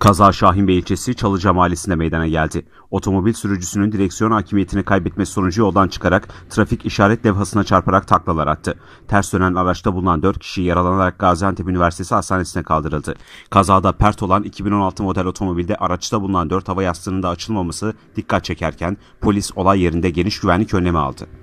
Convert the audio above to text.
Kaza Şahinbey ilçesi Çalıca mahallesinde meydana geldi. Otomobil sürücüsünün direksiyon hakimiyetini kaybetmesi sonucu yoldan çıkarak trafik işaret levhasına çarparak taklalar attı. Ters dönen araçta bulunan 4 kişi yaralanarak Gaziantep Üniversitesi Hastanesi'ne kaldırıldı. Kazada pert olan 2016 model otomobilde araçta bulunan 4 hava yastığının da açılmaması dikkat çekerken polis olay yerinde geniş güvenlik önlemi aldı.